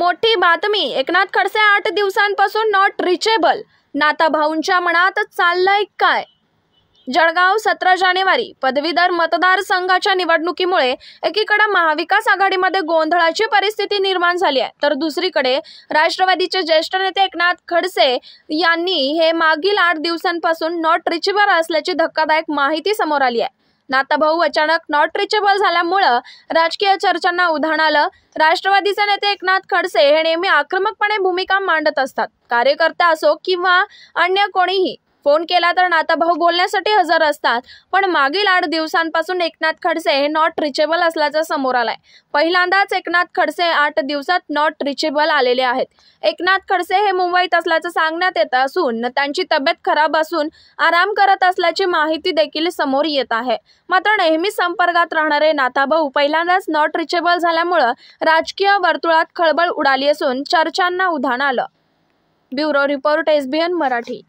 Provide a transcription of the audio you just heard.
मोठी बातमी एकनाथ खडसे आठ दिवसांपासून नॉट रिचेबल नाता भाऊंच्या मनात चाललंय काय जळगाव सतरा जानेवारी पदवीधर मतदारसंघाच्या निवडणुकीमुळे एकीकडे महाविकास आघाडीमध्ये गोंधळाची परिस्थिती निर्माण झाली आहे तर दुसरीकडे राष्ट्रवादीचे ज्येष्ठ नेते एकनाथ खडसे यांनी हे मागील आठ दिवसांपासून नॉट रिचेबल असल्याची धक्कादायक माहिती समोर आली आहे नाताभाऊ अचानक नॉट रिचेबल झाल्यामुळं राजकीय चर्चांना उधाण आलं राष्ट्रवादीचे नेते एकनाथ खडसे हे नेहमी आक्रमकपणे भूमिका मांडत असतात कार्यकर्ता असो किंवा अन्य कोणीही फोन केला तर नाताभाऊ बोलण्यासाठी हजर असतात पण मागील आठ दिवसांपासून एकनाथ खडसे हे नॉट रिचेबल असल्याचं समोर आलंय पहिल्यांदाच एकनाथ खडसे आठ दिवसात नॉट रिचेबल आलेले आहेत एकनाथ खडसे हे मुंबईत असल्याचं सांगण्यात येत असून त्यांची तब्येत खराब असून आराम करत असल्याची माहिती देखील समोर येत आहे मात्र नेहमी संपर्कात राहणारे नाताभाऊ पहिल्यांदाच नॉट रिचेबल झाल्यामुळं राजकीय वर्तुळात खळबळ उडाली असून चर्चांना उधाण आलं ब्युरो रिपोर्ट एसबीएन मराठी